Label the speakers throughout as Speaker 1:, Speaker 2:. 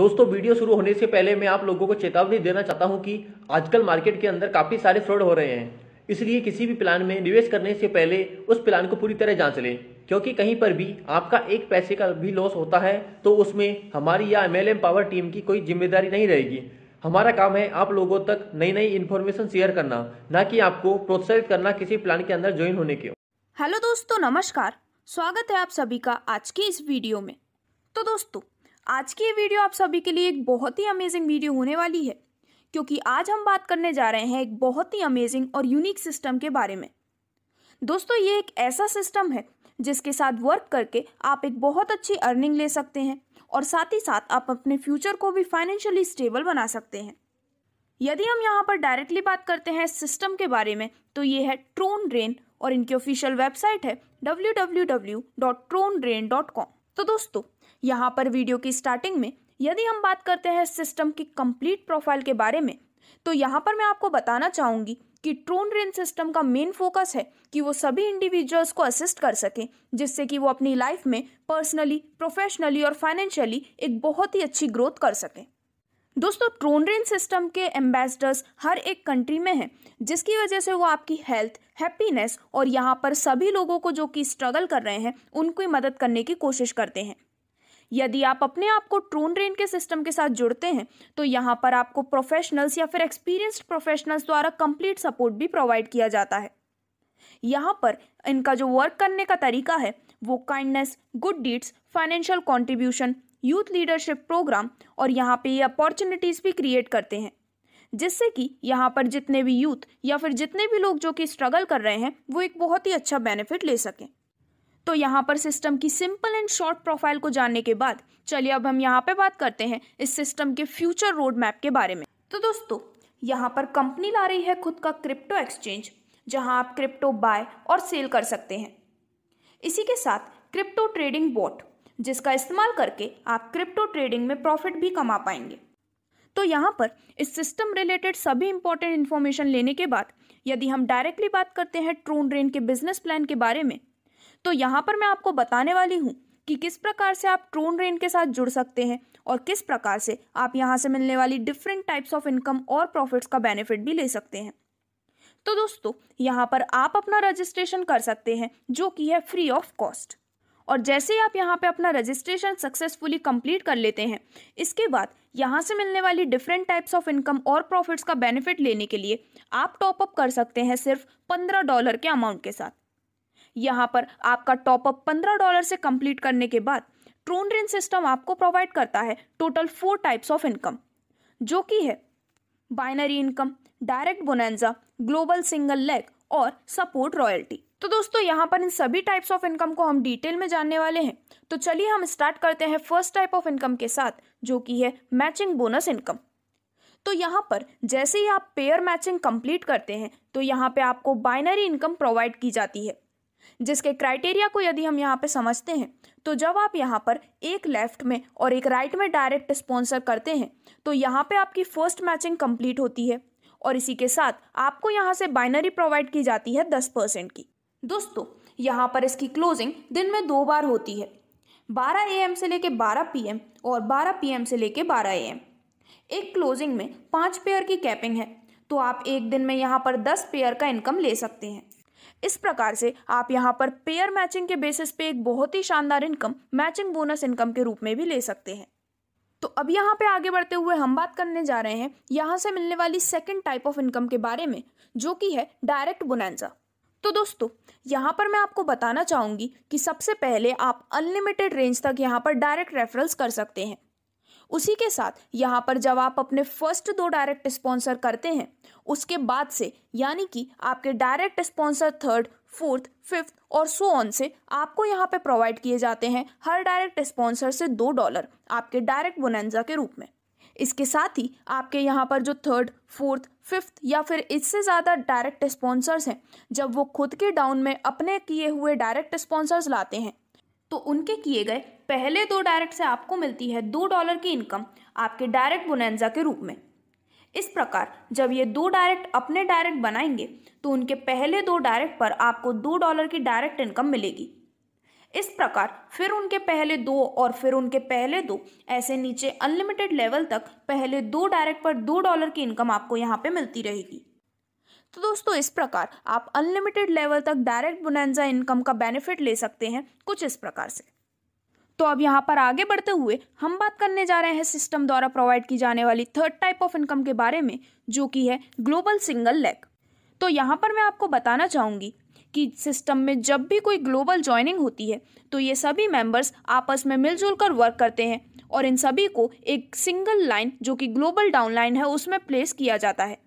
Speaker 1: दोस्तों वीडियो शुरू होने से पहले मैं आप लोगों को चेतावनी देना चाहता हूं कि आजकल मार्केट के अंदर काफ़ी सारे फ्रॉड हो रहे हैं इसलिए किसी भी प्लान में निवेश करने से पहले उस प्लान को पूरी तरह जांच लें क्योंकि कहीं पर भी आपका एक पैसे का भी लॉस होता है तो उसमें हमारी या एम पावर टीम की कोई जिम्मेदारी नहीं रहेगी हमारा काम है आप लोगों तक नई नई इन्फॉर्मेशन शेयर करना ना कि आपको प्रोत्साहित करना किसी प्लान के अंदर ज्वाइन होने के हेलो दोस्तों नमस्कार स्वागत है आप सभी का आज की इस वीडियो में तो दोस्तों आज की ये वीडियो आप सभी के लिए एक बहुत ही अमेजिंग वीडियो होने वाली है क्योंकि आज हम बात करने जा रहे हैं एक बहुत ही अमेजिंग और यूनिक सिस्टम के बारे में दोस्तों ये एक ऐसा सिस्टम है जिसके साथ वर्क करके आप एक बहुत अच्छी अर्निंग ले सकते हैं और साथ ही साथ आप अपने फ्यूचर को भी फाइनेंशियली स्टेबल बना सकते हैं यदि हम यहाँ पर डायरेक्टली बात करते हैं सिस्टम के बारे में तो ये है ट्रोन ड्रेन और इनकी ऑफिशियल वेबसाइट है डब्ल्यू तो दोस्तों यहाँ पर वीडियो की स्टार्टिंग में यदि हम बात करते हैं सिस्टम की कंप्लीट प्रोफाइल के बारे में तो यहाँ पर मैं आपको बताना चाहूँगी कि ट्रोन रेन सिस्टम का मेन फोकस है कि वो सभी इंडिविजुअल्स को असिस्ट कर सकें जिससे कि वो अपनी लाइफ में पर्सनली प्रोफेशनली और फाइनेंशियली एक बहुत ही अच्छी ग्रोथ कर सकें दोस्तों ट्रोन रेन सिस्टम के एम्बेसडर्स हर एक कंट्री में हैं जिसकी वजह से वो आपकी हेल्थ हैप्पीनेस और यहाँ पर सभी लोगों को जो कि स्ट्रगल कर रहे हैं उनकी मदद करने की कोशिश करते हैं यदि आप अपने आप को ट्रोन रेन के सिस्टम के साथ जुड़ते हैं तो यहाँ पर आपको प्रोफेशनल्स या फिर एक्सपीरियंस्ड प्रोफेशनल्स द्वारा कंप्लीट सपोर्ट भी प्रोवाइड किया जाता है यहाँ पर इनका जो वर्क करने का तरीका है वो kindness good deeds financial contribution youth leadership programme और यहाँ पे ये अपॉर्चुनिटीज़ भी क्रिएट करते हैं जिससे कि यहाँ पर जितने भी यूथ या फिर जितने भी लोग जो कि स्ट्रगल कर रहे हैं वो एक बहुत ही अच्छा बेनिफिट ले सकें तो यहाँ पर सिस्टम की सिंपल एंड शॉर्ट प्रोफाइल को जानने के बाद चलिए अब हम यहाँ पे बात करते हैं इस सिस्टम के फ्यूचर रोड मैप के बारे में तो दोस्तों यहाँ पर कंपनी ला रही है खुद का क्रिप्टो एक्सचेंज जहाँ आप क्रिप्टो बाय और सेल कर सकते हैं इसी के साथ क्रिप्टो ट्रेडिंग बोट जिसका इस्तेमाल करके आप क्रिप्टो ट्रेडिंग में प्रॉफिट भी कमा पाएंगे तो यहाँ पर इस सिस्टम रिलेटेड सभी इंपॉर्टेंट इन्फॉर्मेशन लेने के बाद यदि हम डायरेक्टली बात करते हैं ट्रोन ड्रेन के बिजनेस प्लान के बारे में तो यहाँ पर मैं आपको बताने वाली हूँ कि किस प्रकार से आप ट्रोन रेन के साथ जुड़ सकते हैं और किस प्रकार से आप यहाँ से मिलने वाली डिफरेंट टाइप्स ऑफ इनकम और प्रॉफिट्स का बेनिफिट भी ले सकते हैं तो दोस्तों यहाँ पर आप अपना रजिस्ट्रेशन कर सकते हैं जो कि है फ्री ऑफ कॉस्ट और जैसे ही आप यहाँ पे अपना रजिस्ट्रेशन सक्सेसफुली कंप्लीट कर लेते हैं इसके बाद यहाँ से मिलने वाली डिफरेंट टाइप्स ऑफ इनकम और प्रॉफिट्स का बेनिफिट लेने के लिए आप टॉपअप कर सकते हैं सिर्फ पंद्रह डॉलर के अमाउंट के साथ यहाँ पर आपका टॉपअप पंद्रह डॉलर से कंप्लीट करने के बाद ट्रोन रिन सिस्टम आपको प्रोवाइड करता है total four types of income जो कि है binary income direct bonanza global single leg और सपोर्ट रॉयल्टी तो दोस्तों यहाँ पर इन सभी टाइप्स ऑफ इनकम को हम डिटेल में जानने वाले हैं तो चलिए हम स्टार्ट करते हैं फर्स्ट टाइप ऑफ इनकम के साथ जो कि है मैचिंग बोनस इनकम तो यहाँ पर जैसे ही आप पेयर मैचिंग कंप्लीट करते हैं तो यहाँ पे आपको बाइनरी इनकम प्रोवाइड की जाती है जिसके क्राइटेरिया को यदि हम यहाँ पे समझते हैं तो जब आप यहाँ पर एक लेफ्ट में और एक राइट में डायरेक्ट स्पॉन्सर करते हैं तो यहाँ पे आपकी फर्स्ट मैचिंग कंप्लीट होती है और इसी के साथ आपको यहाँ से बाइनरी प्रोवाइड की जाती है दस परसेंट की दोस्तों यहाँ पर इसकी क्लोजिंग दिन में दो बार होती है बारह ए से लेके बारह पी और बारह पी से लेके बारह ए एक क्लोजिंग में पाँच पेयर की कैपिंग है तो आप एक दिन में यहाँ पर दस पेयर का इनकम ले सकते हैं इस प्रकार से आप यहाँ पर पेयर मैचिंग के बेसिस पे एक बहुत ही शानदार इनकम मैचिंग बोनस इनकम के रूप में भी ले सकते हैं तो अब यहाँ पे आगे बढ़ते हुए हम बात करने जा रहे हैं यहाँ से मिलने वाली सेकेंड टाइप ऑफ इनकम के बारे में जो कि है डायरेक्ट बुनैंजा तो दोस्तों यहाँ पर मैं आपको बताना चाहूँगी कि सबसे पहले आप अनलिमिटेड रेंज तक यहाँ पर डायरेक्ट रेफरल्स कर सकते हैं उसी के साथ यहाँ पर जब आप अपने फर्स्ट दो डायरेक्ट स्पॉन्सर करते हैं उसके बाद से यानी कि आपके direct sponsor third fourth fifth और सो ऑन से आपको यहाँ पे प्रोवाइड किए जाते हैं हर डायरेक्ट स्पॉन्सर से दो डॉलर आपके डायरेक्ट बोनेंजा के रूप में इसके साथ ही आपके यहाँ पर जो थर्ड फोर्थ फिफ्थ या फिर इससे ज़्यादा डायरेक्ट स्पॉन्सर्स हैं जब वो खुद के डाउन में अपने किए हुए डायरेक्ट स्पॉन्सर्स लाते हैं तो उनके किए गए पहले दो डायरेक्ट से आपको मिलती है दो डॉलर की इनकम आपके डायरेक्ट बोनेंजा के रूप में इस प्रकार जब ये दो डायरेक्ट अपने डायरेक्ट बनाएंगे तो उनके पहले दो डायरेक्ट पर आपको दो डॉलर की डायरेक्ट इनकम मिलेगी इस प्रकार फिर उनके पहले दो और फिर उनके पहले दो ऐसे नीचे अनलिमिटेड लेवल तक पहले दो डायरेक्ट पर दो डॉलर की इनकम आपको यहाँ पे मिलती रहेगी तो दोस्तों इस प्रकार आप अनलिमिटेड लेवल तक डायरेक्ट बुनानजा इनकम का बेनिफिट ले सकते हैं कुछ इस प्रकार से तो अब यहाँ पर आगे बढ़ते हुए हम बात करने जा रहे हैं सिस्टम द्वारा प्रोवाइड की जाने वाली थर्ड टाइप ऑफ इनकम के बारे में जो कि है ग्लोबल सिंगल लेग तो यहाँ पर मैं आपको बताना चाहूँगी कि सिस्टम में जब भी कोई ग्लोबल ज्वाइनिंग होती है तो ये सभी मेंबर्स आपस में मिलजुल कर वर्क करते हैं और इन सभी को एक सिंगल लाइन जो कि ग्लोबल डाउनलाइन है उसमें प्लेस किया जाता है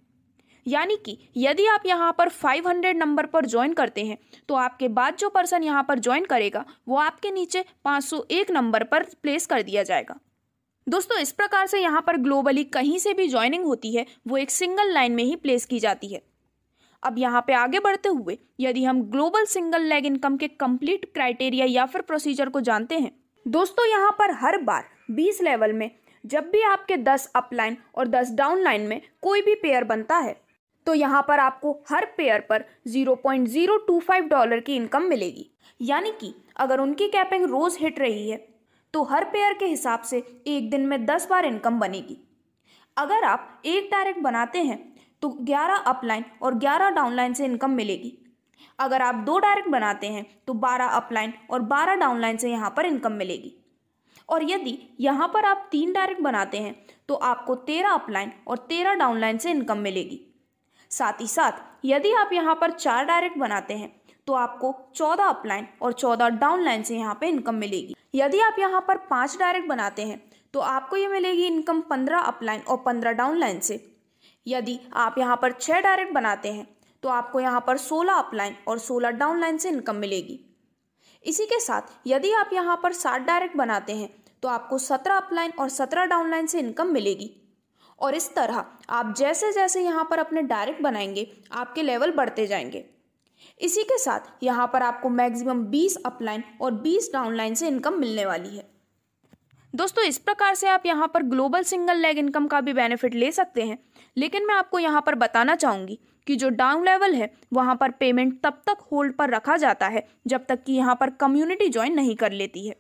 Speaker 1: यानी कि यदि आप यहाँ पर 500 नंबर पर ज्वाइन करते हैं तो आपके बाद जो पर्सन यहाँ पर ज्वाइन करेगा वो आपके नीचे 501 नंबर पर प्लेस कर दिया जाएगा दोस्तों इस प्रकार से यहाँ पर ग्लोबली कहीं से भी ज्वाइनिंग होती है वो एक सिंगल लाइन में ही प्लेस की जाती है अब यहाँ पे आगे बढ़ते हुए यदि हम ग्लोबल सिंगल लेग इनकम के कंप्लीट क्राइटेरिया या फिर प्रोसीजर को जानते हैं दोस्तों यहाँ पर हर बार 20 लेवल में जब भी आपके 10 अपलाइन और 10 डाउनलाइन में कोई भी पेयर बनता है तो यहाँ पर आपको हर पेयर पर 0.025 डॉलर की इनकम मिलेगी यानी कि अगर उनकी कैपिंग रोज़ हिट रही है तो हर पेयर के हिसाब से एक दिन में दस बार इनकम बनेगी अगर आप एक डायरेक्ट बनाते हैं तो ग्यारह अपलाइन और ग्यारह डाउनलाइन से इनकम मिलेगी अगर आप दो डायरेक्ट बनाते हैं तो बारह अपलाइन और बारह डाउनलाइन से यहाँ पर इनकम मिलेगी और यदि यहाँ पर आप तीन डायरेक्ट बनाते हैं तो आपको तेरह अपलाइन और तेरह डाउनलाइन से इनकम मिलेगी साथ ही साथ यदि आप यहाँ पर चार डायरेक्ट बनाते हैं तो आपको चौदह अपलाइन और चौदह डाउन लाइन से यहाँ पे इनकम मिलेगी यदि आप यहाँ पर पाँच डायरेक्ट बनाते हैं तो आपको ये मिलेगी इनकम पंद्रह अपलाइन और पंद्रह डाउन लाइन से यदि आप यहाँ पर छः डायरेक्ट बनाते हैं तो आपको यहाँ पर सोलह अपलाइन और सोलह डाउन लाइन से इनकम मिलेगी इसी के साथ यदि आप यहाँ पर सात डायरेक्ट बनाते हैं तो आपको सत्रह अपलाइन और सत्रह डाउनलाइन से इनकम मिलेगी और इस तरह आप जैसे जैसे यहाँ पर अपने डायरेक्ट बनाएंगे आपके लेवल बढ़ते जाएंगे इसी के साथ यहाँ पर आपको मैक्सिमम 20 अपलाइन और 20 डाउनलाइन से इनकम मिलने वाली है दोस्तों इस प्रकार से आप यहाँ पर ग्लोबल सिंगल लेग इनकम का भी बेनिफिट ले सकते हैं लेकिन मैं आपको यहाँ पर बताना चाहूँगी कि जो डाउन लेवल है वहाँ पर पेमेंट तब तक होल्ड पर रखा जाता है जब तक कि यहाँ पर कम्युनिटी ज्वाइन नहीं कर लेती है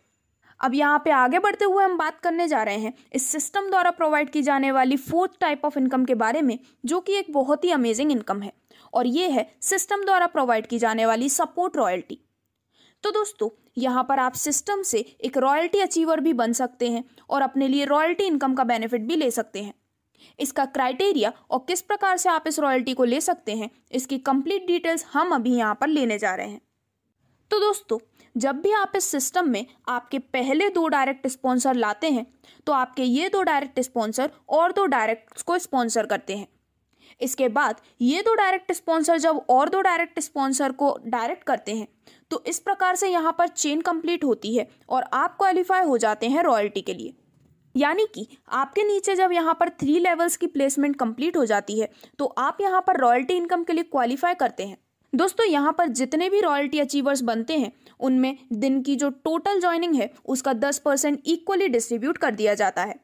Speaker 1: अब यहाँ पे आगे बढ़ते हुए हम बात करने जा रहे हैं इस सिस्टम द्वारा प्रोवाइड की जाने वाली फोर्थ टाइप ऑफ इनकम के बारे में जो कि एक बहुत ही अमेजिंग इनकम है और ये है सिस्टम द्वारा प्रोवाइड की जाने वाली सपोर्ट रॉयल्टी तो दोस्तों यहाँ पर आप सिस्टम से एक रॉयल्टी अचीवर भी बन सकते हैं और अपने लिए रॉयल्टी इनकम का बेनिफिट भी ले सकते हैं इसका क्राइटेरिया और किस प्रकार से आप इस रॉयल्टी को ले सकते हैं इसकी कंप्लीट डिटेल्स हम अभी यहाँ पर लेने जा रहे हैं तो दोस्तों जब भी आप इस सिस्टम में आपके पहले दो डायरेक्ट स्पॉन्सर लाते हैं तो आपके ये दो डायरेक्ट स्पॉन्सर और दो डायरेक्ट को स्पॉन्सर करते हैं इसके बाद ये दो डायरेक्ट स्पॉन्सर जब और दो डायरेक्ट स्पॉन्सर को डायरेक्ट करते हैं तो इस प्रकार से यहाँ पर चेन कंप्लीट होती है और आप क्वालिफाई हो जाते हैं रॉयल्टी के लिए यानी कि आपके नीचे जब यहाँ पर थ्री लेवल्स की प्लेसमेंट कंप्लीट हो जाती है तो आप यहाँ पर रॉयल्टी इनकम के लिए क्वालिफाई करते हैं दोस्तों यहाँ पर जितने भी रॉयल्टी अचीवर्स बनते हैं उनमें दिन की जो टोटल ज्वाइनिंग है उसका दस परसेंट इक्वली डिस्ट्रीब्यूट कर दिया जाता है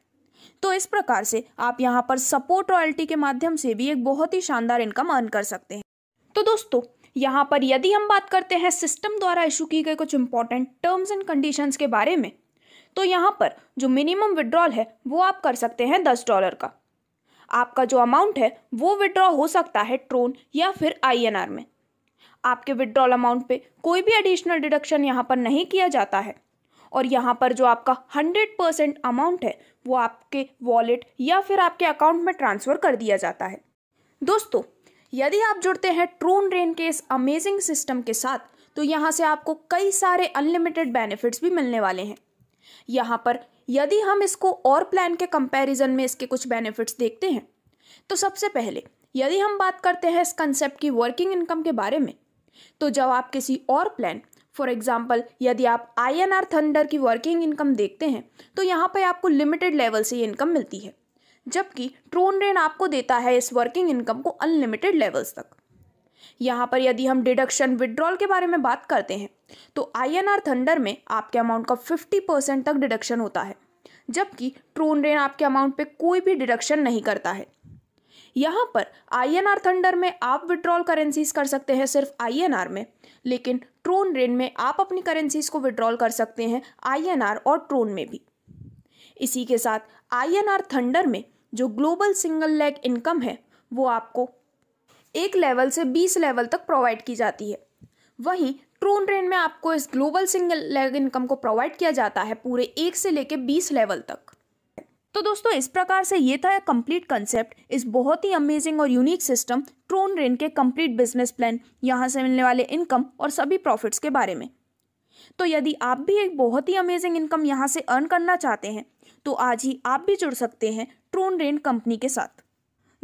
Speaker 1: तो इस प्रकार से आप यहाँ पर सपोर्ट रॉयल्टी के माध्यम से भी एक बहुत ही शानदार इनकम अर्न कर सकते हैं तो दोस्तों यहाँ पर यदि हम बात करते हैं सिस्टम द्वारा इशू की गई कुछ इंपॉर्टेंट टर्म्स एंड कंडीशंस के बारे में तो यहाँ पर जो मिनिमम विड्रॉल है वो आप कर सकते हैं दस डॉलर का आपका जो अमाउंट है वो विड्रॉ हो सकता है ट्रोन या फिर आई में आपके विड्रॉल अमाउंट पे कोई भी एडिशनल डिडक्शन यहाँ पर नहीं किया जाता है और यहाँ पर जो आपका हंड्रेड परसेंट अमाउंट है वो आपके वॉलेट या फिर आपके अकाउंट में ट्रांसफ़र कर दिया जाता है दोस्तों यदि आप जुड़ते हैं ट्रोन रेन के इस अमेजिंग सिस्टम के साथ तो यहाँ से आपको कई सारे अनलिमिटेड बेनिफिट्स भी मिलने वाले हैं यहाँ पर यदि हम इसको और प्लान के कंपैरिजन में इसके कुछ बेनिफिट्स देखते हैं तो सबसे पहले यदि हम बात करते हैं इस कंसेप्ट की वर्किंग इनकम के बारे में तो जब आप किसी और प्लान फॉर एग्जाम्पल यदि आप आई एन आर थंडर की वर्किंग इनकम देखते हैं तो यहाँ पर आपको लिमिटेड लेवल से ये इनकम मिलती है जबकि ट्रोन रेन आपको देता है इस वर्किंग इनकम को अनलिमिटेड लेवल्स तक यहाँ पर यदि हम डिडक्शन विड्रॉल के बारे में बात करते हैं तो आई एन आर थंडर में आपके अमाउंट का फिफ्टी परसेंट तक डिडक्शन होता है जबकि ट्रोन रेन आपके अमाउंट पे कोई भी डिडक्शन नहीं करता है यहाँ पर आई एन आर थंडर में आप विड्रॉल करेंसीज कर सकते हैं सिर्फ आई एन आर में लेकिन ट्रोन रेन में आप अपनी करेंसीज को विड्रॉल कर सकते हैं आई एन आर और ट्रोन में भी इसी के साथ आई एन आर थंडर में जो ग्लोबल सिंगल लेग इनकम है वो आपको एक लेवल से बीस लेवल तक प्रोवाइड की जाती है वहीं ट्रोन रेन में आपको इस ग्लोबल सिंगल लेग इनकम को प्रोवाइड किया जाता है पूरे एक से लेकर बीस लेवल तक तो दोस्तों इस प्रकार से ये था कंप्लीट कंसेप्ट इस बहुत ही अमेजिंग और यूनिक सिस्टम ट्रोन रेन के कंप्लीट बिजनेस प्लान यहाँ से मिलने वाले इनकम और सभी प्रॉफिट्स के बारे में तो यदि आप भी एक बहुत ही अमेजिंग इनकम यहाँ से अर्न करना चाहते हैं तो आज ही आप भी जुड़ सकते हैं ट्रोन रेन कंपनी के साथ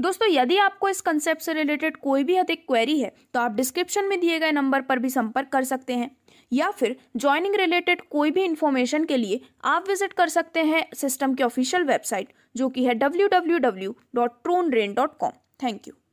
Speaker 1: दोस्तों यदि आपको इस कंसेप्ट से रिलेटेड कोई भी अधिक क्वेरी है तो आप डिस्क्रिप्शन में दिए गए नंबर पर भी संपर्क कर सकते हैं या फिर ज्वाइनिंग रिलेटेड कोई भी इन्फॉर्मेशन के लिए आप विजिट कर सकते हैं सिस्टम की ऑफिशियल वेबसाइट जो कि है W W W dot Tron Rain dot com thank you